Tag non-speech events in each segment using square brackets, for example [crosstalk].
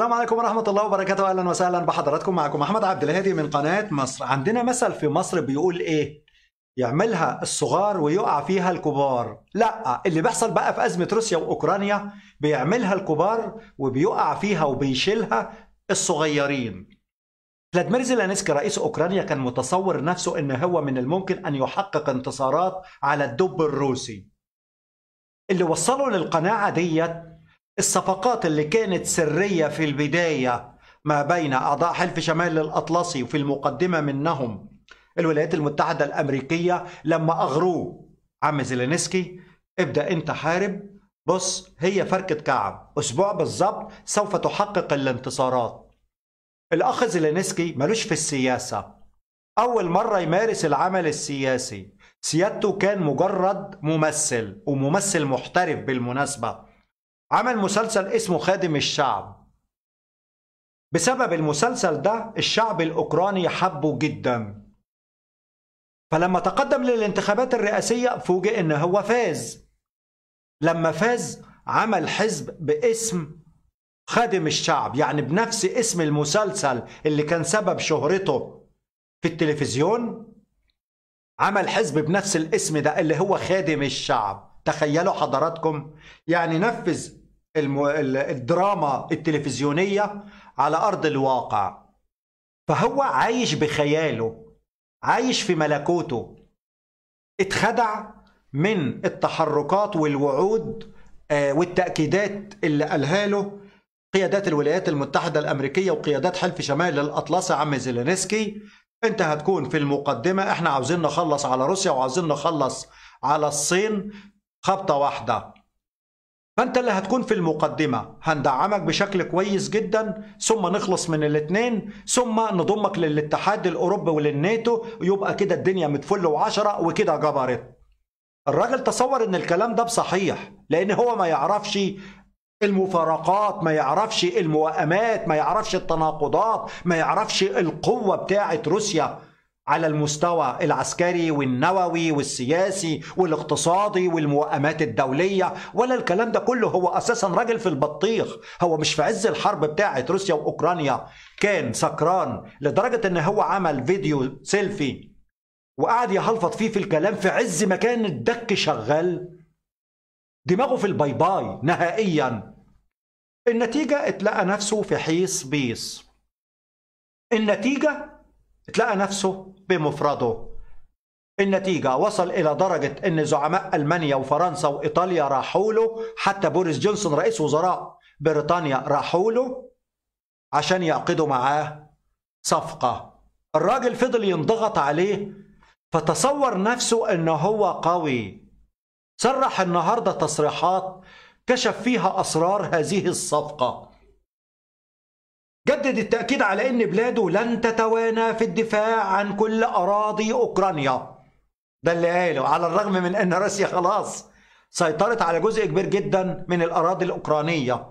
السلام عليكم ورحمة الله وبركاته أهلا وسهلا بحضراتكم معكم أحمد عبد الهادي من قناة مصر عندنا مثل في مصر بيقول إيه يعملها الصغار ويقع فيها الكبار لا اللي بيحصل بقى في أزمة روسيا وأوكرانيا بيعملها الكبار وبيقع فيها وبيشيلها الصغيرين فلاديمير زيلانسكي رئيس أوكرانيا كان متصور نفسه إن هو من الممكن أن يحقق انتصارات على الدب الروسي اللي وصله للقناعة ديت الصفقات اللي كانت سرية في البداية ما بين أعضاء حلف شمال الأطلسي وفي المقدمة منهم الولايات المتحدة الأمريكية لما أغروه عم زيلينسكي ابدأ أنت حارب بص هي فركة كعب أسبوع بالظبط سوف تحقق الانتصارات الأخ زيلينسكي ملوش في السياسة أول مرة يمارس العمل السياسي سيادته كان مجرد ممثل وممثل محترف بالمناسبة عمل مسلسل اسمه خادم الشعب بسبب المسلسل ده الشعب الأوكراني حبه جدا فلما تقدم للانتخابات الرئاسية فوجئ إن هو فاز لما فاز عمل حزب باسم خادم الشعب يعني بنفس اسم المسلسل اللي كان سبب شهرته في التلفزيون عمل حزب بنفس الاسم ده اللي هو خادم الشعب تخيلوا حضراتكم يعني نفذ الدراما التلفزيونية على أرض الواقع فهو عايش بخياله عايش في ملكوته اتخدع من التحركات والوعود آه، والتأكيدات اللي قالها له قيادات الولايات المتحدة الأمريكية وقيادات حلف شمال الأطلسي عم زيلينسكي أنت هتكون في المقدمة إحنا عاوزين نخلص على روسيا وعاوزين نخلص على الصين خبطة واحدة فانت اللي هتكون في المقدمة هندعمك بشكل كويس جدا ثم نخلص من الاتنين ثم نضمك للاتحاد الاوروبي وللناتو يبقى كده الدنيا متفل وعشرة وكده جبرت الراجل تصور ان الكلام ده بصحيح لان هو ما يعرفش المفارقات ما يعرفش الموائمات ما يعرفش التناقضات ما يعرفش القوة بتاعة روسيا على المستوى العسكري والنووي والسياسي والاقتصادي والمؤامات الدولية ولا الكلام ده كله هو أساسا راجل في البطيخ هو مش في عز الحرب بتاعة روسيا وأوكرانيا كان سكران لدرجة إن هو عمل فيديو سيلفي وقعد يهلفط فيه في الكلام في عز ما كان الدك شغال دماغه في الباي باي نهائيا النتيجة اتلقى نفسه في حيص بيس النتيجة تلاقى نفسه بمفرده النتيجة وصل إلى درجة أن زعماء ألمانيا وفرنسا وإيطاليا راحوا له حتى بوريس جونسون رئيس وزراء بريطانيا راحوا له عشان يعقدوا معاه صفقة الراجل فضل ينضغط عليه فتصور نفسه أنه هو قوي صرح النهاردة تصريحات كشف فيها أسرار هذه الصفقة جدد التأكيد على أن بلاده لن تتوانى في الدفاع عن كل أراضي أوكرانيا ده اللي قاله على الرغم من أن روسيا خلاص سيطرت على جزء كبير جدا من الأراضي الأوكرانية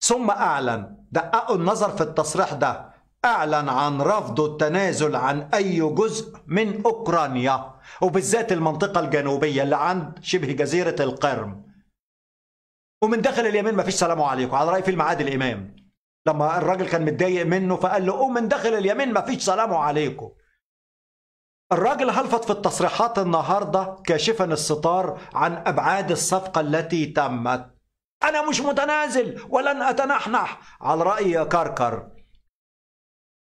ثم أعلن دققوا النظر في التصريح ده أعلن عن رفضه التنازل عن أي جزء من أوكرانيا وبالذات المنطقة الجنوبية اللي عند شبه جزيرة القرم ومن داخل اليمين مفيش سلام عليكم على رأي في عادل الإمام لما الراجل كان متضايق منه فقال له قوم من داخل اليمين ما فيش سلام عليكم الراجل هلفت في التصريحات النهارده كاشفا الستار عن ابعاد الصفقه التي تمت انا مش متنازل ولن اتنحنح على راي كركر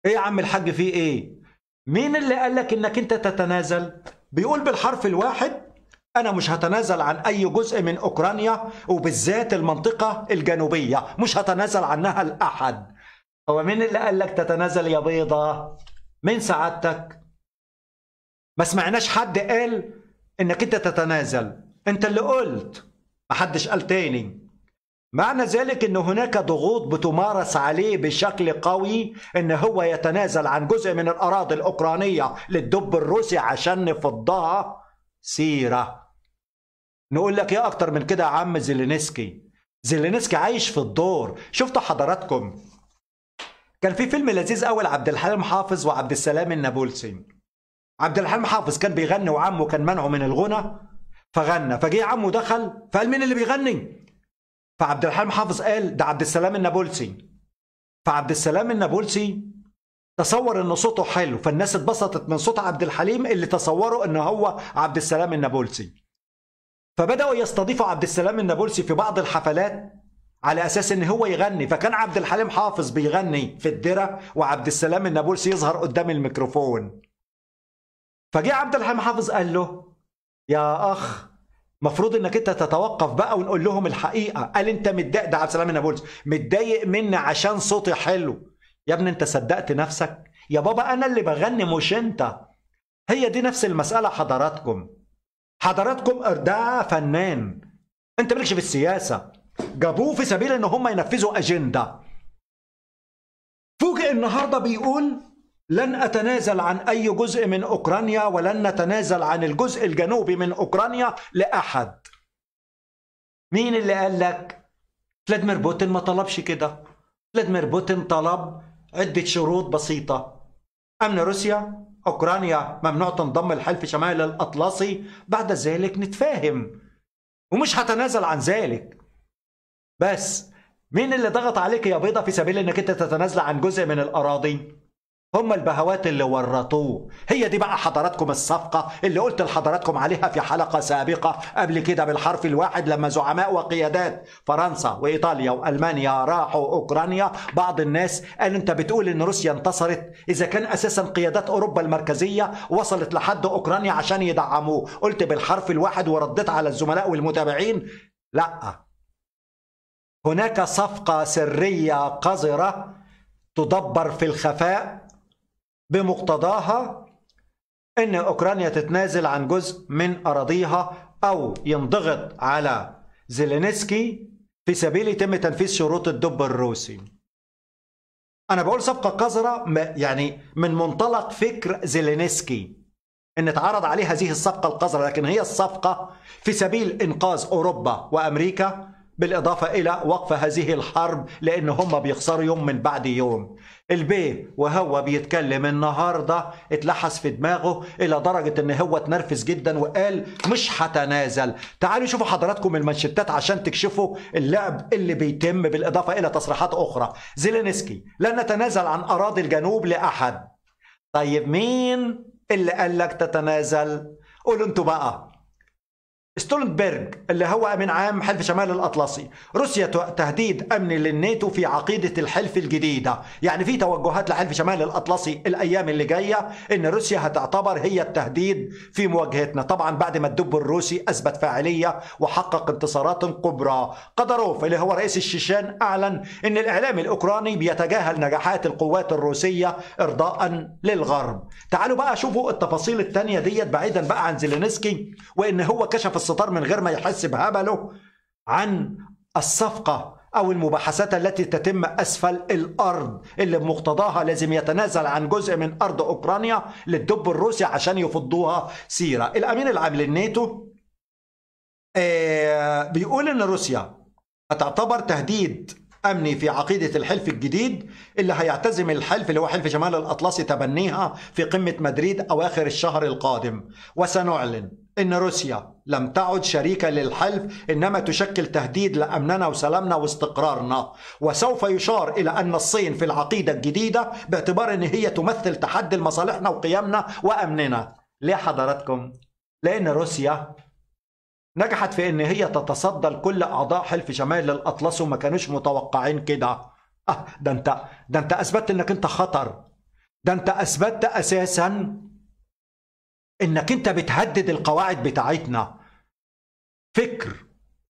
ايه يا عم الحاج في ايه مين اللي قال لك انك انت تتنازل بيقول بالحرف الواحد أنا مش هتنازل عن أي جزء من أوكرانيا وبالذات المنطقة الجنوبية مش هتنازل عنها الأحد هو مين اللي قال لك تتنازل يا بيضة مين سعادتك ما سمعناش حد قال انك انت تتنازل انت اللي قلت ما حدش قال تاني معنى ذلك ان هناك ضغوط بتمارس عليه بشكل قوي ان هو يتنازل عن جزء من الاراضي الاوكرانيه للدب الروسي عشان نفضها سيره نقول لك ايه اكتر من كده يا عم زيلينسكي زيلينسكي عايش في الدور شفتوا حضراتكم كان في فيلم لذيذ قوي لعبد الحليم حافظ وعبد السلام النابلسي عبد الحليم حافظ كان بيغني وعمه كان منعه من الغنى فغنى فجه عمه دخل فقال مين اللي بيغني فعبد الحليم حافظ قال ده عبد السلام النابلسي فعبد السلام النابلسي تصور ان صوته حلو فالناس اتبسطت من صوت عبد الحليم اللي تصوروا ان هو عبد السلام النابلسي فبدأوا يستضيفوا عبد السلام النابلسي في بعض الحفلات على اساس ان هو يغني فكان عبد الحليم حافظ بيغني في الدره وعبد السلام النابلسي يظهر قدام الميكروفون فجه عبد الحليم حافظ قال له يا اخ مفروض انك انت تتوقف بقى ونقول لهم الحقيقه قال انت متضايق ده عبد السلام النابلسي متضايق مني عشان صوتي حلو يا ابني انت صدقت نفسك يا بابا انا اللي بغني مش انت هي دي نفس المساله حضراتكم حضراتكم ده فنان انت مالكش في السياسه جابوه في سبيل ان هم ينفذوا اجنده فوجئ النهارده بيقول لن اتنازل عن اي جزء من اوكرانيا ولن نتنازل عن الجزء الجنوبي من اوكرانيا لاحد مين اللي قال لك فلاديمير بوتين ما طلبش كده فلاديمير بوتين طلب عده شروط بسيطه امن روسيا أوكرانيا ممنوع تنضم لحلف شمال الأطلسي بعد ذلك نتفاهم ومش هتنازل عن ذلك بس مين اللي ضغط عليك يا بيضة في سبيل انك انت تتنازل عن جزء من الأراضي؟ هم البهوات اللي ورطوه هي دي بقى حضراتكم الصفقة اللي قلت لحضراتكم عليها في حلقة سابقة قبل كده بالحرف الواحد لما زعماء وقيادات فرنسا وإيطاليا وألمانيا راحوا أوكرانيا بعض الناس قال أنت بتقول إن روسيا انتصرت إذا كان أساسا قيادات أوروبا المركزية وصلت لحد أوكرانيا عشان يدعموه قلت بالحرف الواحد ورديت على الزملاء والمتابعين لا هناك صفقة سرية قذرة تدبر في الخفاء بمقتضاها أن أوكرانيا تتنازل عن جزء من أراضيها أو ينضغط على زيلينسكي في سبيل يتم تنفيذ شروط الدب الروسي أنا بقول صفقة قذرة يعني من منطلق فكر زيلينسكي ان اتعرض عليه هذه الصفقه القذره لكن هي الصفقه في سبيل انقاذ اوروبا وامريكا بالاضافه الى وقف هذه الحرب لان هم بيخسروا يوم من بعد يوم البيه وهو بيتكلم النهارده اتلحس في دماغه الى درجه ان هو اتنرفز جدا وقال مش هتنازل تعالوا شوفوا حضراتكم المانشيتات عشان تكشفوا اللعب اللي بيتم بالاضافه الى تصريحات اخرى زيلينسكي لن نتنازل عن اراضي الجنوب لاحد طيب مين اللي قال لك تتنازل قولوا انتوا بقى ستولنبرغ اللي هو من عام حلف شمال الأطلسي روسيا تهديد أمني للناتو في عقيدة الحلف الجديدة يعني في توجهات لحلف شمال الأطلسي الأيام اللي جاية إن روسيا هتعتبر هي التهديد في مواجهتنا طبعا بعد ما الدب الروسي أثبت فاعلية وحقق انتصارات كبرى قدروف اللي هو رئيس الشيشان أعلن إن الإعلام الأوكراني بيتجاهل نجاحات القوات الروسية إرضاء للغرب تعالوا بقى شوفوا التفاصيل الثانية ديت بعيدا بقى عن زيلينسكي وإن هو كشف الستار من غير ما يحس بهبله عن الصفقة أو المباحثات التي تتم أسفل الأرض اللي بمقتضاها لازم يتنازل عن جزء من أرض أوكرانيا للدب الروسي عشان يفضوها سيرة الأمين العام للناتو آه، بيقول إن روسيا هتعتبر تهديد أمني في عقيدة الحلف الجديد اللي هيعتزم الحلف اللي هو حلف شمال الأطلسي تبنيها في قمة مدريد أواخر الشهر القادم وسنعلن إن روسيا لم تعد شريكة للحلف إنما تشكل تهديد لأمننا وسلامنا واستقرارنا وسوف يشار إلى أن الصين في العقيدة الجديدة باعتبار أن هي تمثل تحدي لمصالحنا وقيمنا وأمننا ليه حضراتكم؟ لأن روسيا نجحت في أن هي تتصدى لكل أعضاء حلف شمال الأطلس وما كانوش متوقعين كده أه ده أنت ده أنت أثبتت أنك أنت خطر ده أنت أثبتت أساساً انك انت بتهدد القواعد بتاعتنا فكر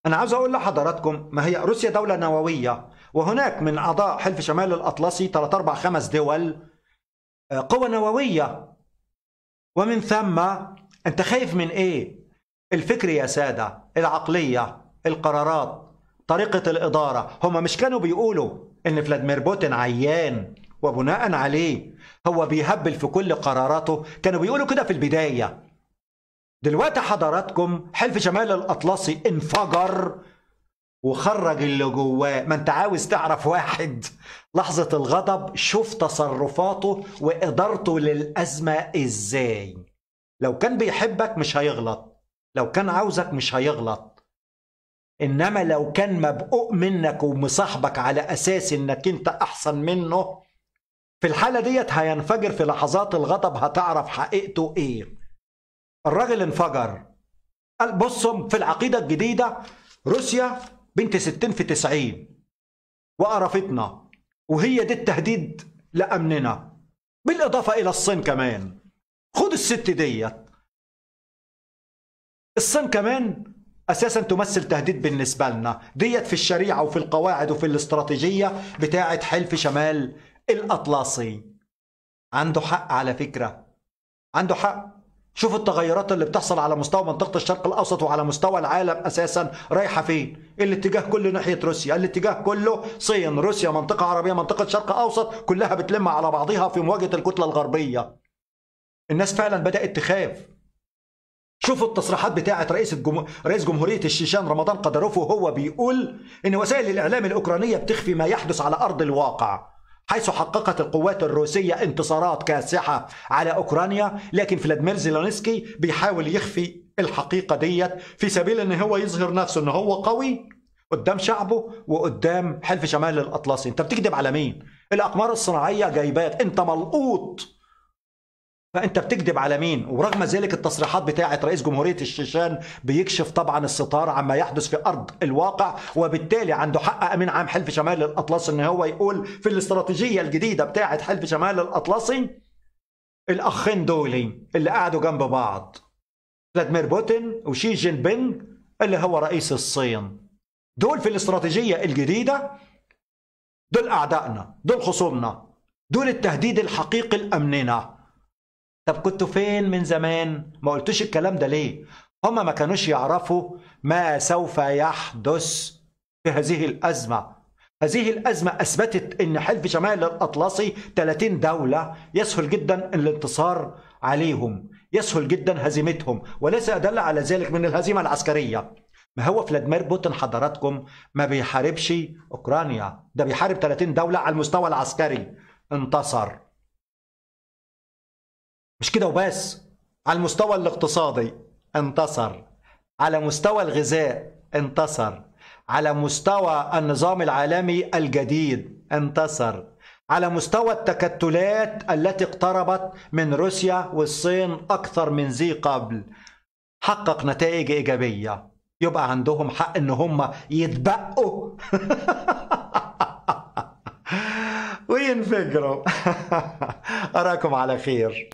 انا عاوز اقول لحضراتكم ما هي روسيا دولة نووية وهناك من اعضاء حلف شمال الاطلسي 3 4 5 دول آه، قوة نووية ومن ثم انت خايف من ايه الفكر يا سادة العقلية القرارات طريقة الإدارة هم مش كانوا بيقولوا إن فلاديمير بوتين عيان وبناء عليه هو بيهبل في كل قراراته كانوا بيقولوا كده في البداية دلوقتي حضراتكم حلف شمال الأطلسي انفجر وخرج اللي جواه ما انت عاوز تعرف واحد لحظة الغضب شوف تصرفاته وإدارته للأزمة إزاي لو كان بيحبك مش هيغلط لو كان عاوزك مش هيغلط إنما لو كان مبقوق منك ومصاحبك على أساس إنك أنت أحسن منه في الحالة ديت هينفجر في لحظات الغضب هتعرف حقيقته ايه الراجل انفجر قال بصم في العقيدة الجديدة روسيا بنت 60 في 90 وقرفتنا وهي دي التهديد لأمننا بالإضافة إلى الصين كمان خد الست ديت الصين كمان اساسا تمثل تهديد بالنسبه لنا ديت في الشريعه وفي القواعد وفي الاستراتيجيه بتاعه حلف شمال الأطلسي عنده حق على فكرة عنده حق شوف التغيرات اللي بتحصل على مستوى منطقة الشرق الأوسط وعلى مستوى العالم أساسا رايحة فين الاتجاه كله ناحية روسيا الاتجاه كله صين روسيا منطقة عربية منطقة شرق أوسط كلها بتلم على بعضها في مواجهة الكتلة الغربية الناس فعلا بدأت تخاف شوفوا التصريحات بتاعه رئيس الجم... رئيس جمهوريه الشيشان رمضان قدروف وهو بيقول ان وسائل الاعلام الاوكرانيه بتخفي ما يحدث على ارض الواقع حيث حققت القوات الروسية انتصارات كاسحة على أوكرانيا لكن فلاديمير زيلينسكي بيحاول يخفي الحقيقة ديت في سبيل ان هو يظهر نفسه ان هو قوي قدام شعبه وقدام حلف شمال الأطلسي انت بتكذب على مين الأقمار الصناعية جايباك انت ملقوط فانت بتكذب على مين ورغم ذلك التصريحات بتاعه رئيس جمهوريه الشيشان بيكشف طبعا الستار عما يحدث في ارض الواقع وبالتالي عنده حق امين عام حلف شمال الاطلسي ان هو يقول في الاستراتيجيه الجديده بتاعه حلف شمال الاطلسي الاخين دولي اللي قعدوا جنب بعض فلاديمير بوتين وشي جين بينج اللي هو رئيس الصين دول في الاستراتيجيه الجديده دول اعدائنا دول خصومنا دول التهديد الحقيقي لامننا طب كنتوا فين من زمان ما قلتوش الكلام ده ليه هما ما كانوش يعرفوا ما سوف يحدث في هذه الأزمة هذه الأزمة أثبتت أن حلف شمال الأطلسي 30 دولة يسهل جدا الانتصار عليهم يسهل جدا هزيمتهم وليس أدل على ذلك من الهزيمة العسكرية ما هو فلاديمير بوتين حضراتكم ما بيحاربش أوكرانيا ده بيحارب 30 دولة على المستوى العسكري انتصر مش كده وبس على المستوى الاقتصادي انتصر على مستوى الغذاء انتصر على مستوى النظام العالمي الجديد انتصر على مستوى التكتلات التي اقتربت من روسيا والصين اكثر من ذي قبل حقق نتائج ايجابيه يبقى عندهم حق ان هم يتبقوا [laughs] وينفجروا [laughs] اراكم على خير